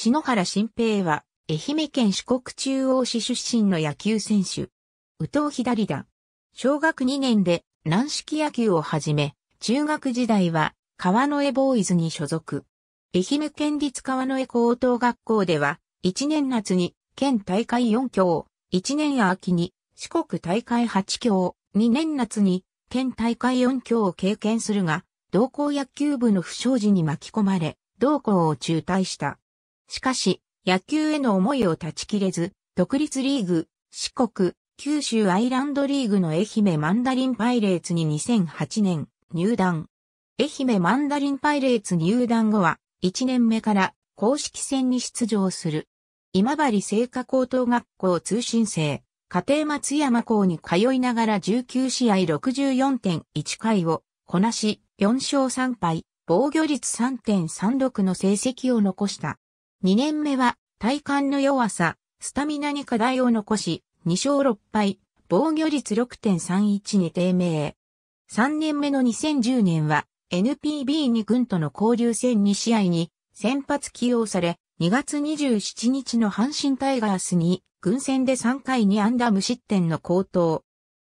篠原新平は、愛媛県四国中央市出身の野球選手。宇藤左だ。小学2年で軟式野球を始め、中学時代は川之江ボーイズに所属。愛媛県立川之江高等学校では、1年夏に県大会4強、1年秋に四国大会8強、2年夏に県大会4強を経験するが、同校野球部の不祥事に巻き込まれ、同校を中退した。しかし、野球への思いを断ち切れず、独立リーグ、四国、九州アイランドリーグの愛媛マンダリンパイレーツに2008年入団。愛媛マンダリンパイレーツ入団後は1年目から公式戦に出場する。今治聖火高等学校通信生、家庭松山校に通いながら19試合64.1回をこなし4勝3敗、防御率3.36の成績を残した。2年目は体幹の弱さ、スタミナに課題を残し、2勝6敗、防御率6.31に低迷。3年目の2010年は NPB に軍との交流戦2試合に先発起用され、2月27日の阪神タイガースに軍戦で3回にアンダム失点の高騰。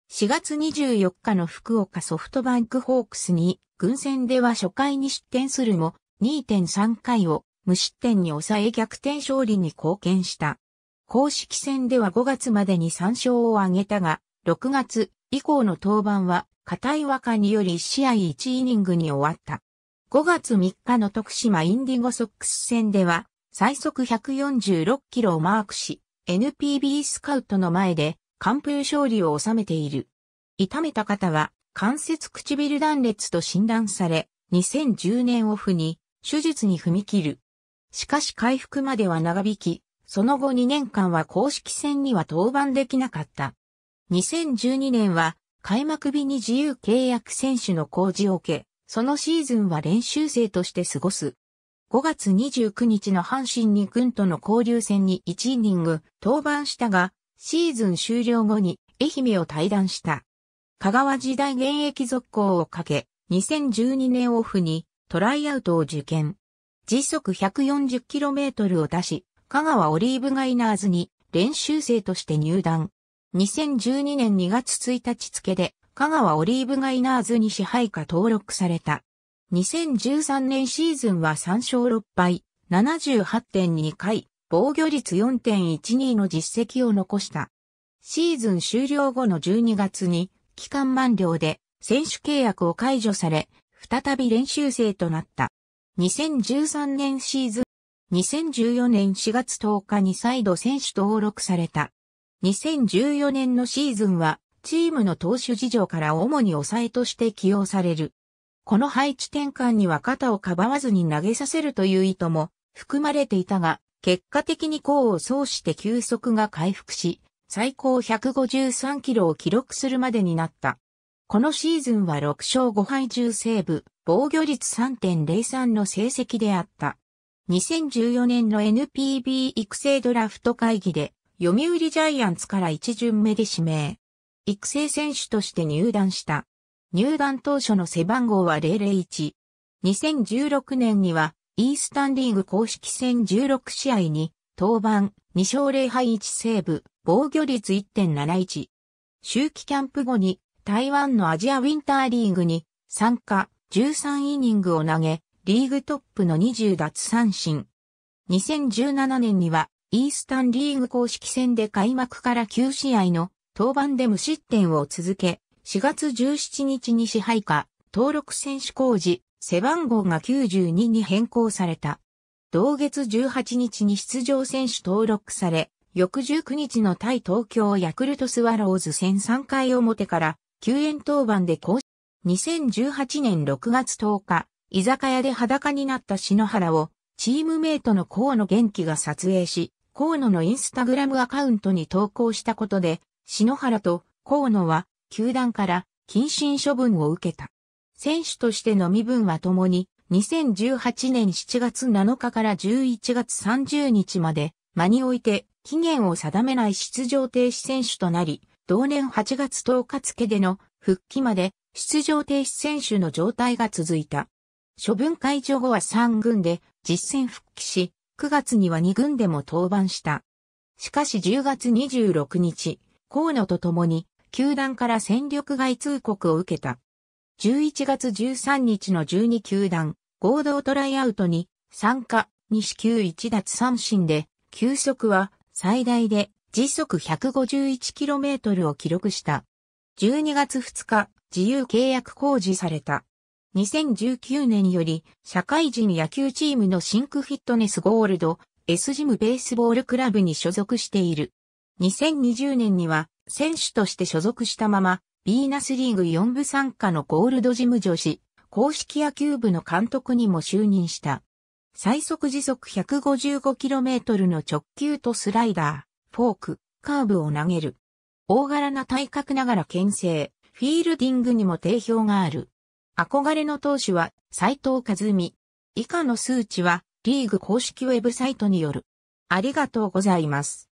4月24日の福岡ソフトバンクホークスに軍戦では初回に失点するも2.3回を無失点に抑え逆転勝利に貢献した。公式戦では5月までに3勝を挙げたが、6月以降の登板は、硬い和歌により1試合1イニングに終わった。5月3日の徳島インディゴソックス戦では、最速146キロをマークし、NPB スカウトの前で完封勝利を収めている。痛めた方は関節唇断裂と診断され、2010年オフに手術に踏み切る。しかし回復までは長引き、その後2年間は公式戦には登板できなかった。2012年は開幕日に自由契約選手の工事を受け、そのシーズンは練習生として過ごす。5月29日の阪神に軍との交流戦に1イニング登板したが、シーズン終了後に愛媛を退団した。香川時代現役続行をかけ、2012年オフにトライアウトを受験。時速 140km を出し、香川オリーブガイナーズに練習生として入団。2012年2月1日付で香川オリーブガイナーズに支配下登録された。2013年シーズンは3勝6敗、78.2回、防御率4.12の実績を残した。シーズン終了後の12月に、期間満了で選手契約を解除され、再び練習生となった。2013年シーズン、2014年4月10日に再度選手登録された。2014年のシーズンは、チームの投手事情から主に抑えとして起用される。この配置転換には肩をかばわずに投げさせるという意図も含まれていたが、結果的に功を奏して球速が回復し、最高153キロを記録するまでになった。このシーズンは6勝5敗10セーブ、防御率3.03の成績であった。2014年の NPB 育成ドラフト会議で、読売ジャイアンツから一巡目で指名。育成選手として入団した。入団当初の背番号は001。2016年には、イースタンリーグ公式戦16試合に、登板、2勝0敗1セーブ、防御率1.71。周期キャンプ後に、台湾のアジアウィンターリーグに参加、13イニングを投げ、リーグトップの20奪三振。2017年には、イースタンリーグ公式戦で開幕から9試合の登板で無失点を続け、4月17日に支配下、登録選手工事、背番号が92に変更された。同月18日に出場選手登録され、翌19日の対東京ヤクルトスワローズ戦3回表から、救援登板で甲2018年6月10日、居酒屋で裸になった篠原を、チームメイトの河野元気が撮影し、河野のインスタグラムアカウントに投稿したことで、篠原と河野は、球団から謹慎処分を受けた。選手としての身分は共に、2018年7月7日から11月30日まで、間において期限を定めない出場停止選手となり、同年8月10日付での復帰まで出場停止選手の状態が続いた。処分解除後は3軍で実戦復帰し、9月には2軍でも登板した。しかし10月26日、河野と共に、球団から戦力外通告を受けた。11月13日の12球団、合同トライアウトに、参加、西球1奪三振で、球速は最大で時速 151km を記録した。12月2日、自由契約公示された。2019年より、社会人野球チームのシンクフィットネスゴールド、S ジムベースボールクラブに所属している。2020年には、選手として所属したまま、ビーナスリーグ4部参加のゴールドジム女子、公式野球部の監督にも就任した。最速時速 155km の直球とスライダー、フォーク、カーブを投げる。大柄な体格ながら牽制、フィールディングにも定評がある。憧れの投手は斎藤和美。以下の数値はリーグ公式ウェブサイトによる。ありがとうございます。